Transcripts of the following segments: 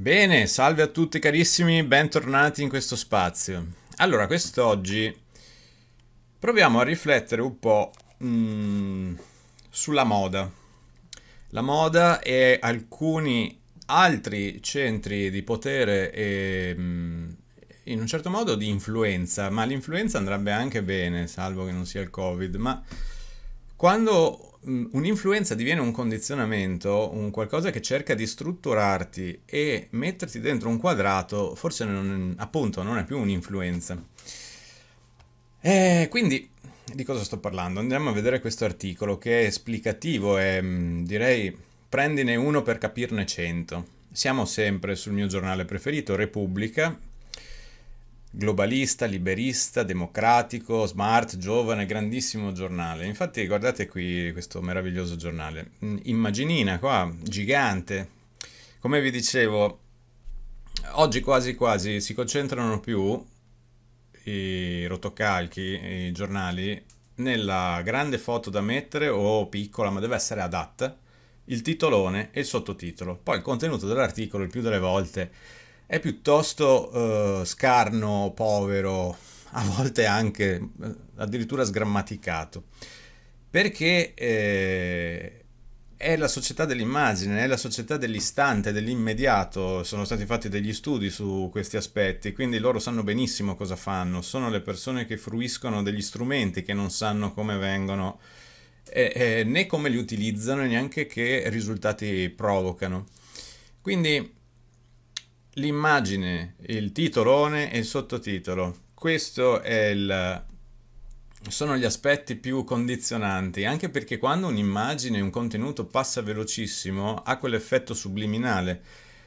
Bene, salve a tutti carissimi, bentornati in questo spazio. Allora, quest'oggi proviamo a riflettere un po' mh, mm, sulla moda. La moda e alcuni altri centri di potere e mh, mm, in un certo modo di influenza, ma l'influenza andrebbe anche bene, salvo che non sia il Covid, ma quando Mm, un'influenza diviene un condizionamento, un qualcosa che cerca di strutturarti e metterti dentro un quadrato, forse non, appunto non è più un'influenza. E eh, quindi di cosa sto parlando? Andiamo a vedere questo articolo che è esplicativo e mm, direi prendine uno per capirne cento. Siamo sempre sul mio giornale preferito, Repubblica, globalista, liberista, democratico, smart, giovane, grandissimo giornale. Infatti guardate qui questo meraviglioso giornale, mm, immaginina qua, gigante. Come vi dicevo, oggi quasi quasi si concentrano più i rotocalchi, i giornali, nella grande foto da mettere o piccola, ma deve essere adatta, il titolone e il sottotitolo. Poi il contenuto dell'articolo il più delle volte è piuttosto eh, scarno, povero, a volte anche eh, addirittura sgrammaticato, perché eh, è la società dell'immagine, è la società dell'istante, dell'immediato, sono stati fatti degli studi su questi aspetti, quindi loro sanno benissimo cosa fanno, sono le persone che fruiscono degli strumenti che non sanno come vengono né come li utilizzano, e neanche che risultati provocano. Quindi l'immagine, il titolone e il sottotitolo. Questo è il sono gli aspetti più condizionanti, anche perché quando un'immagine, un contenuto passa velocissimo, ha quell'effetto subliminale,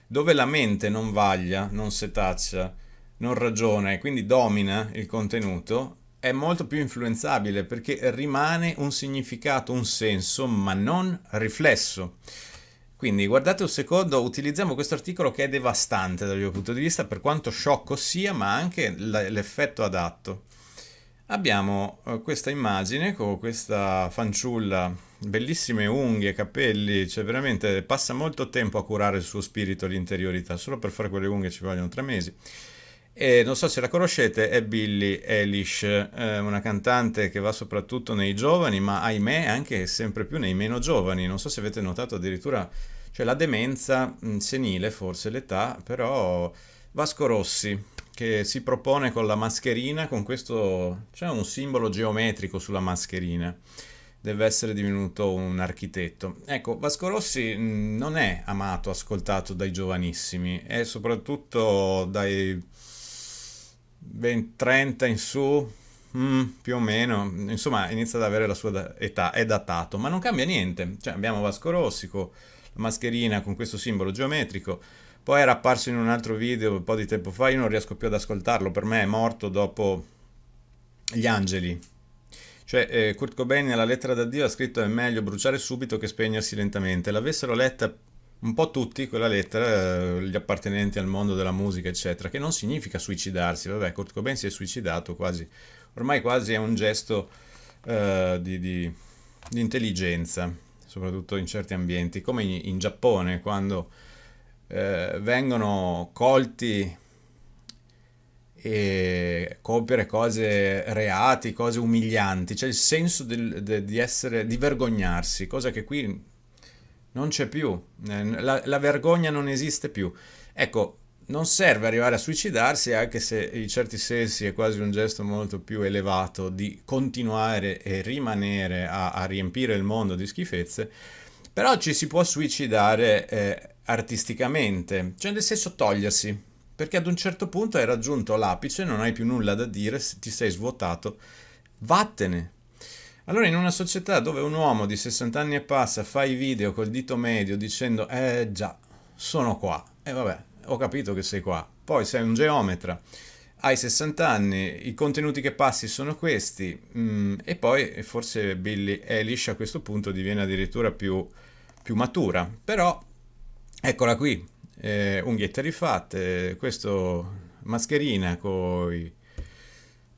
dove la mente non vaglia, non setaccia, non ragiona e quindi domina il contenuto, è molto più influenzabile perché rimane un significato, un senso, ma non riflesso. Quindi guardate un secondo, utilizziamo questo articolo che è devastante dal mio punto di vista, per quanto sciocco sia, ma anche l'effetto adatto. Abbiamo eh, questa immagine con questa fanciulla, bellissime unghie, capelli, cioè veramente passa molto tempo a curare il suo spirito, l'interiorità, solo per fare quelle unghie ci vogliono tre mesi. E non so se la conoscete, è Billie Eilish, eh, una cantante che va soprattutto nei giovani, ma ahimè anche sempre più nei meno giovani. Non so se avete notato addirittura, cioè la demenza mh, mm, senile, forse l'età, però Vasco Rossi che si propone con la mascherina, con questo c'è un simbolo geometrico sulla mascherina. Deve essere divenuto un architetto. Ecco, Vasco Rossi mm, non è amato, ascoltato dai giovanissimi e soprattutto dai ben 30 in su, mm, più o meno, insomma inizia ad avere la sua età, è datato, ma non cambia niente, cioè, abbiamo Vasco Rossi con la mascherina con questo simbolo geometrico, poi era apparso in un altro video un po' di tempo fa, io non riesco più ad ascoltarlo, per me è morto dopo Gli Angeli. Cioè, eh, Kurt Cobain nella lettera d'addio ha scritto è meglio bruciare subito che spegnersi lentamente. L'avessero letta un po' tutti quella lettera, eh, gli appartenenti al mondo della musica, eccetera, che non significa suicidarsi, vabbè, Kurt Cobain si è suicidato quasi, ormai quasi è un gesto eh, di, di, di, intelligenza, soprattutto in certi ambienti, come in, in Giappone, quando eh, vengono colti e compiere cose reati, cose umilianti, c'è il senso del, di essere, di vergognarsi, cosa che qui non c'è più, eh, la, la, vergogna non esiste più. Ecco, non serve arrivare a suicidarsi, anche se in certi sensi è quasi un gesto molto più elevato di continuare e rimanere a, a riempire il mondo di schifezze, però ci si può suicidare eh, artisticamente, cioè nel senso togliersi, perché ad un certo punto hai raggiunto l'apice, non hai più nulla da dire, ti sei svuotato, vattene, allora in una società dove un uomo di 60 anni e passa fa i video col dito medio dicendo eh già, sono qua, e eh, vabbè, ho capito che sei qua, poi sei un geometra, hai 60 anni, i contenuti che passi sono questi, mm, e poi forse Billy Eilish a questo punto diviene addirittura più, più matura, però eccola qui, eh, unghiette rifatte, questo mascherina con i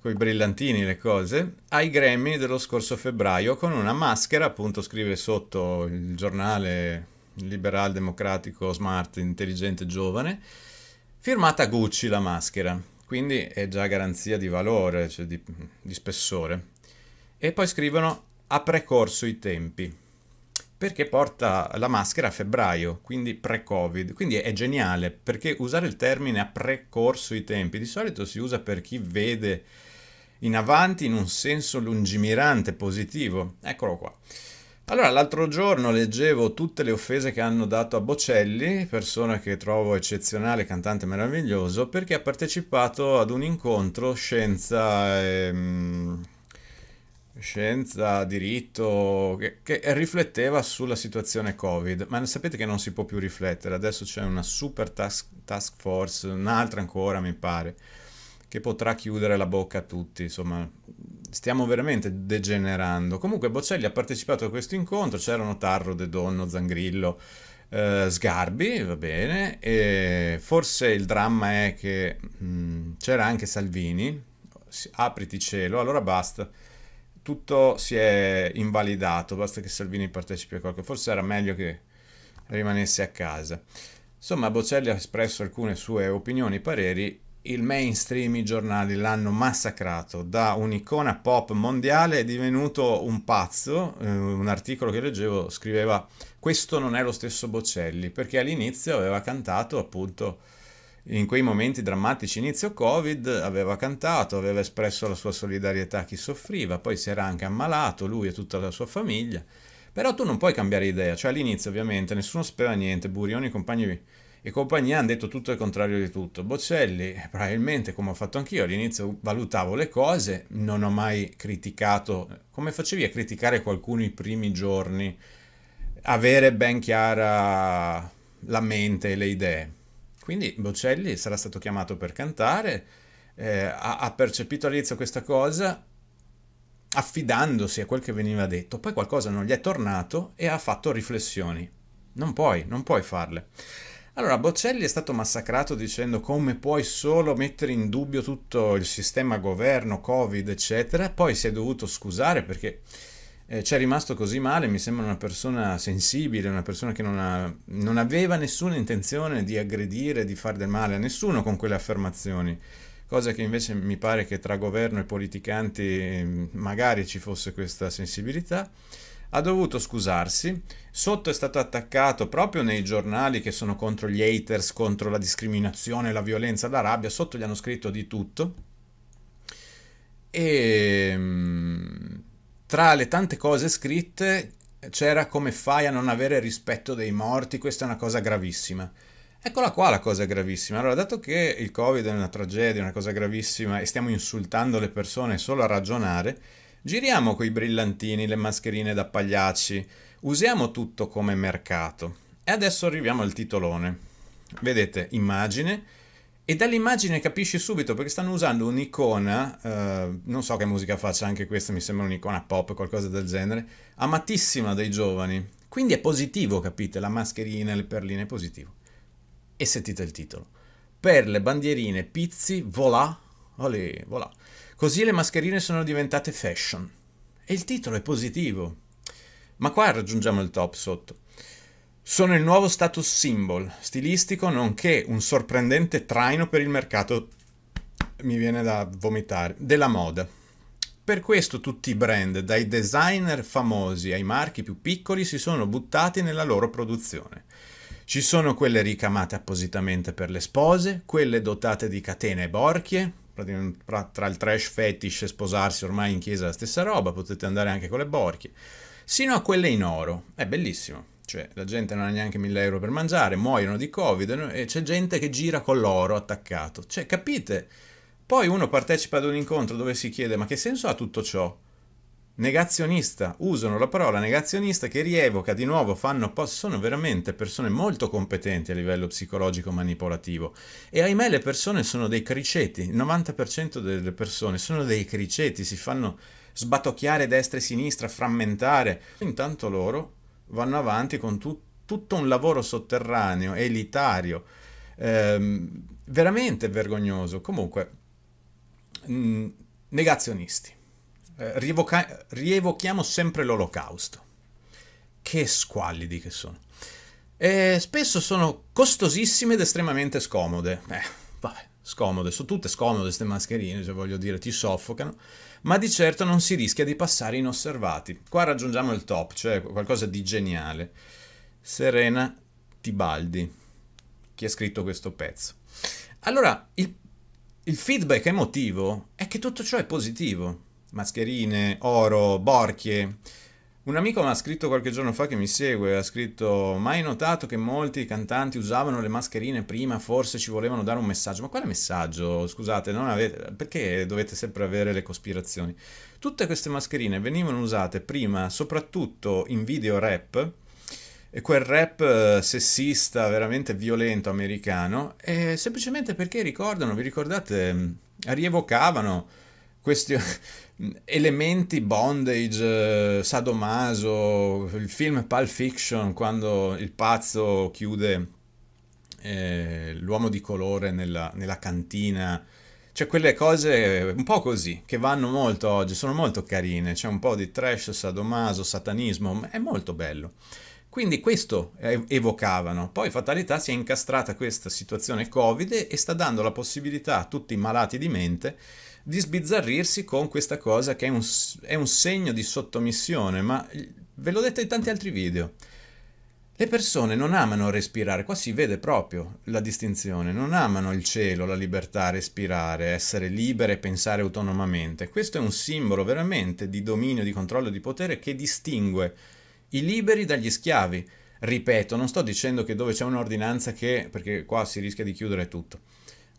i brillantini le cose, ai Grammy dello scorso febbraio con una maschera, appunto scrive sotto il giornale liberal democratico smart intelligente giovane, firmata Gucci la maschera, quindi è già garanzia di valore, cioè di, di spessore. E poi scrivono ha precorso i tempi perché porta la maschera a febbraio, quindi pre-Covid. Quindi è geniale perché usare il termine ha precorso i tempi di solito si usa per chi vede in avanti in un senso lungimirante, positivo. Eccolo qua. Allora, l'altro giorno leggevo tutte le offese che hanno dato a Bocelli, persona che trovo eccezionale, cantante meraviglioso, perché ha partecipato ad un incontro scienza... Ehm, scienza, diritto, che, che, rifletteva sulla situazione Covid, ma sapete che non si può più riflettere, adesso c'è una super task, task force, un'altra ancora mi pare, che potrà chiudere la bocca a tutti, insomma stiamo veramente degenerando. Comunque Bocelli ha partecipato a questo incontro, c'erano Tarro, De Donno, Zangrillo, eh, Sgarbi, va bene, e forse il dramma è che mh, mm, c'era anche Salvini, apriti cielo, allora basta, tutto si è invalidato, basta che Salvini partecipi a qualcosa, forse era meglio che rimanesse a casa. Insomma, Bocelli ha espresso alcune sue opinioni, pareri, il mainstream, i giornali l'hanno massacrato da un'icona pop mondiale, è divenuto un pazzo, eh, un articolo che leggevo scriveva questo non è lo stesso Bocelli, perché all'inizio aveva cantato appunto in quei momenti drammatici inizio Covid, aveva cantato, aveva espresso la sua solidarietà a chi soffriva, poi si era anche ammalato lui e tutta la sua famiglia, però tu non puoi cambiare idea, cioè all'inizio ovviamente nessuno sapeva niente, Burioni e compagni e compagnia hanno detto tutto il contrario di tutto. Bocelli, probabilmente come ho fatto anch'io, all'inizio valutavo le cose, non ho mai criticato, come facevi a criticare qualcuno i primi giorni, avere ben chiara la mente e le idee. Quindi Bocelli sarà stato chiamato per cantare, eh, ha, ha percepito all'inizio questa cosa, affidandosi a quel che veniva detto, poi qualcosa non gli è tornato e ha fatto riflessioni. Non puoi, non puoi farle. Allora, Boccelli è stato massacrato dicendo come puoi solo mettere in dubbio tutto il sistema governo, Covid, eccetera, poi si è dovuto scusare perché eh, ci è rimasto così male, mi sembra una persona sensibile, una persona che non, ha, non aveva nessuna intenzione di aggredire, di far del male a nessuno con quelle affermazioni, cosa che invece mi pare che tra governo e politicanti mm, magari ci fosse questa sensibilità ha dovuto scusarsi. Sotto è stato attaccato proprio nei giornali che sono contro gli haters, contro la discriminazione, la violenza, la rabbia. Sotto gli hanno scritto di tutto. E ehm, tra le tante cose scritte c'era come fai a non avere rispetto dei morti, questa è una cosa gravissima. Eccola qua la cosa gravissima. Allora, dato che il Covid è una tragedia, una cosa gravissima e stiamo insultando le persone solo a ragionare, Giriamo coi brillantini, le mascherine da pagliacci, usiamo tutto come mercato. E adesso arriviamo al titolone. Vedete, immagine, e dall'immagine capisci subito perché stanno usando un'icona, eh, non so che musica faccia anche questa, mi sembra un'icona pop, qualcosa del genere, amatissima dai giovani. Quindi è positivo, capite? La mascherina, le perline, è positivo. E sentite il titolo. Perle, bandierine Pizzi, voilà Olè, voilà. Così le mascherine sono diventate fashion. E il titolo è positivo. Ma qua raggiungiamo il top sotto. Sono il nuovo status symbol stilistico, nonché un sorprendente traino per il mercato, mi viene da vomitare, della moda. Per questo tutti i brand, dai designer famosi ai marchi più piccoli, si sono buttati nella loro produzione. Ci sono quelle ricamate appositamente per le spose, quelle dotate di catene e borchie, tra il trash fetish e sposarsi ormai in chiesa la stessa roba, potete andare anche con le borchie, sino a quelle in oro, è bellissimo, cioè la gente non ha neanche 1000 euro per mangiare, muoiono di covid e c'è gente che gira con l'oro attaccato, cioè capite? Poi uno partecipa ad un incontro dove si chiede ma che senso ha tutto ciò? negazionista, usano la parola negazionista che rievoca di nuovo, fanno, sono veramente persone molto competenti a livello psicologico manipolativo e ahimè le persone sono dei criceti, il 90% delle persone sono dei criceti, si fanno sbatocchiare destra e sinistra, frammentare, intanto loro vanno avanti con tu, tutto un lavoro sotterraneo, elitario, ehm, veramente vergognoso, comunque mh, mm, negazionisti. Eh, rievoca- rievochiamo sempre l'olocausto. Che squallidi che sono. E spesso sono costosissime ed estremamente scomode. Beh, vabbè, scomode, sono tutte scomode queste mascherine, cioè voglio dire, ti soffocano, ma di certo non si rischia di passare inosservati. Qua raggiungiamo il top, cioè qualcosa di geniale. Serena Tibaldi, chi ha scritto questo pezzo. Allora, il, il feedback emotivo è che tutto ciò è positivo mascherine, oro, borchie. Un amico mi ha scritto qualche giorno fa che mi segue, ha scritto «Mai notato che molti cantanti usavano le mascherine prima, forse ci volevano dare un messaggio». Ma quale messaggio? Scusate, avete... perché dovete sempre avere le cospirazioni? Tutte queste mascherine venivano usate prima, soprattutto in video rap, e quel rap eh, sessista, veramente violento americano, semplicemente perché ricordano, vi ricordate, mm, rievocavano questi elementi bondage, eh, sadomaso, il film Pulp Fiction quando il pazzo chiude eh, l'uomo di colore nella, nella, cantina, cioè quelle cose un po' così che vanno molto oggi, sono molto carine, c'è un po' di trash, sadomaso, satanismo, è molto bello. Quindi questo evocavano. Poi fatalità si è incastrata questa situazione Covid e sta dando la possibilità a tutti i malati di mente di sbizzarrirsi con questa cosa che è un, è un segno di sottomissione, ma ve l'ho detto in tanti altri video. Le persone non amano respirare, qua si vede proprio la distinzione, non amano il cielo, la libertà, respirare, essere libere, pensare autonomamente. Questo è un simbolo veramente di dominio, di controllo, di potere che distingue i liberi dagli schiavi. Ripeto, non sto dicendo che dove c'è un'ordinanza che, perché qua si rischia di chiudere tutto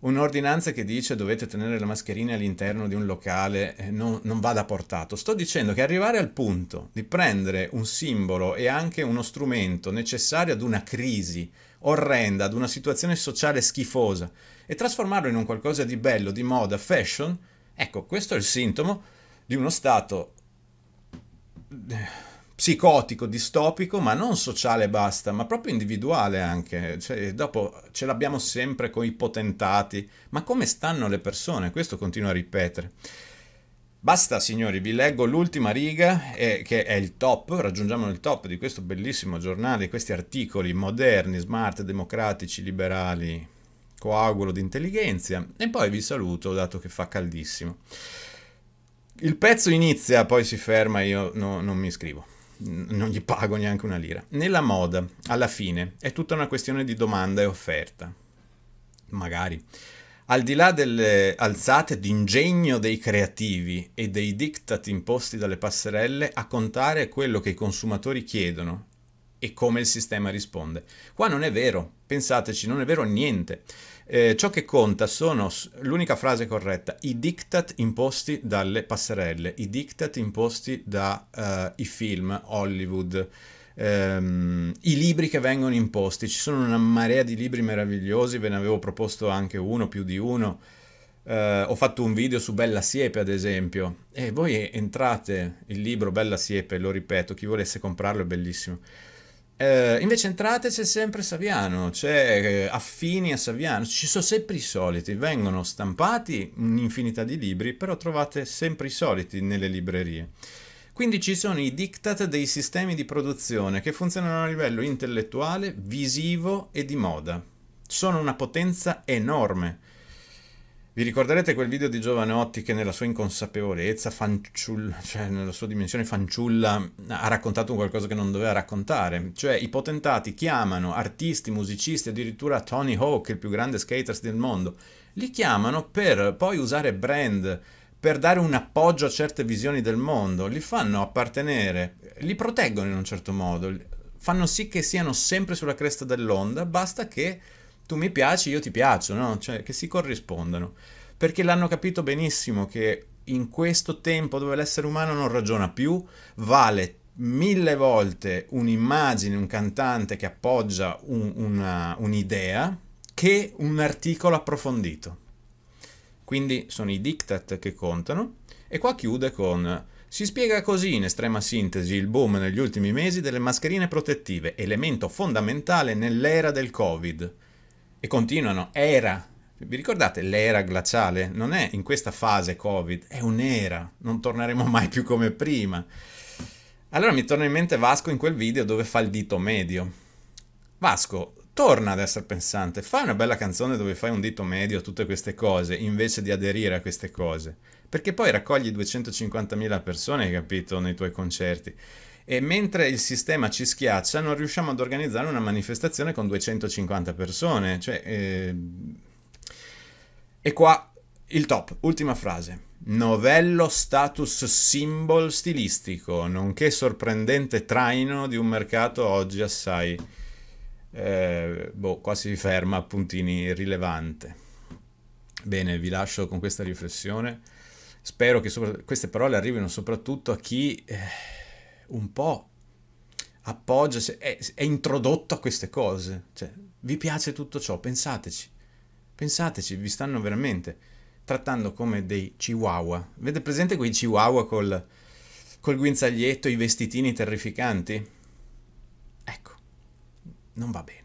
un'ordinanza che dice dovete tenere la mascherina all'interno di un locale eh, non, non vada portato. Sto dicendo che arrivare al punto di prendere un simbolo e anche uno strumento necessario ad una crisi orrenda, ad una situazione sociale schifosa e trasformarlo in un qualcosa di bello, di moda, fashion, ecco, questo è il sintomo di uno stato eh, psicotico, distopico, ma non sociale basta, ma proprio individuale anche. Cioè, dopo ce l'abbiamo sempre con i potentati. Ma come stanno le persone? Questo continuo a ripetere. Basta signori, vi leggo l'ultima riga eh, che è il top, raggiungiamo il top di questo bellissimo giornale, questi articoli moderni, smart, democratici, liberali, coagulo di intelligenza e poi vi saluto dato che fa caldissimo. Il pezzo inizia, poi si ferma, io no, non mi iscrivo non gli pago neanche una lira. Nella moda, alla fine, è tutta una questione di domanda e offerta. Magari. Al di là delle alzate d'ingegno dei creativi e dei diktat imposti dalle passerelle, a contare è quello che i consumatori chiedono e come il sistema risponde. Qua non è vero, pensateci, non è vero niente. Eh, ciò che conta sono, l'unica frase corretta, i diktat imposti dalle passerelle, i diktat imposti dai eh, uh, film, Hollywood, ehm, i libri che vengono imposti. Ci sono una marea di libri meravigliosi, ve ne avevo proposto anche uno, più di uno. Uh, ho fatto un video su Bella Siepe, ad esempio, e voi entrate il libro Bella Siepe, lo ripeto, chi volesse comprarlo è bellissimo. Eh, invece entrate c'è sempre Saviano, c'è cioè, eh, affini a Saviano, ci sono sempre i soliti, vengono stampati un'infinità di libri, però trovate sempre i soliti nelle librerie. Quindi ci sono i diktat dei sistemi di produzione che funzionano a livello intellettuale, visivo e di moda. Sono una potenza enorme vi ricorderete quel video di Giovanotti che nella sua inconsapevolezza, fanciulla, cioè nella sua dimensione fanciulla, ha raccontato qualcosa che non doveva raccontare? Cioè i potentati chiamano artisti, musicisti, addirittura Tony Hawk, il più grande skater del mondo, li chiamano per poi usare brand, per dare un appoggio a certe visioni del mondo, li fanno appartenere, li proteggono in un certo modo, fanno sì che siano sempre sulla cresta dell'onda, basta che tu mi piaci, io ti piaccio, no? Cioè, che si corrispondano. Perché l'hanno capito benissimo che in questo tempo dove l'essere umano non ragiona più, vale mille volte un'immagine, un cantante che appoggia un, una, un'idea, che un articolo approfondito. Quindi sono i diktat che contano. E qua chiude con... Si spiega così in estrema sintesi il boom negli ultimi mesi delle mascherine protettive, elemento fondamentale nell'era del Covid e continuano, era, vi ricordate l'era glaciale? Non è in questa fase Covid, è un'era, non torneremo mai più come prima. Allora mi torna in mente Vasco in quel video dove fa il dito medio. Vasco, torna ad essere pensante, fai una bella canzone dove fai un dito medio a tutte queste cose, invece di aderire a queste cose. Perché poi raccogli 250.000 persone, hai capito, nei tuoi concerti e mentre il sistema ci schiaccia non riusciamo ad organizzare una manifestazione con 250 persone. Cioè, eh... E qua il top, ultima frase. Novello status symbol stilistico, nonché sorprendente traino di un mercato oggi assai... Eh, boh, qua si ferma a puntini rilevante. Bene, vi lascio con questa riflessione. Spero che sopra... queste parole arrivino soprattutto a chi... Eh un po' appoggia, è, è introdotto a queste cose. Cioè, vi piace tutto ciò? Pensateci. Pensateci, vi stanno veramente trattando come dei chihuahua. Avete presente quei chihuahua col, col guinzaglietto, i vestitini terrificanti? Ecco, non va bene.